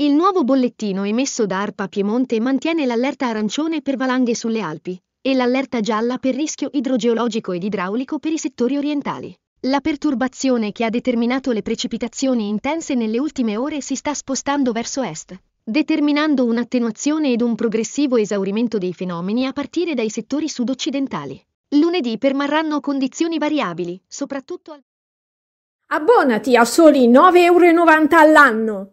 Il nuovo bollettino emesso da ARPA Piemonte mantiene l'allerta arancione per valanghe sulle Alpi e l'allerta gialla per rischio idrogeologico ed idraulico per i settori orientali. La perturbazione che ha determinato le precipitazioni intense nelle ultime ore si sta spostando verso est, determinando un'attenuazione ed un progressivo esaurimento dei fenomeni a partire dai settori sud-occidentali. Lunedì permarranno condizioni variabili, soprattutto al... Abbonati a soli 9,90 euro all'anno!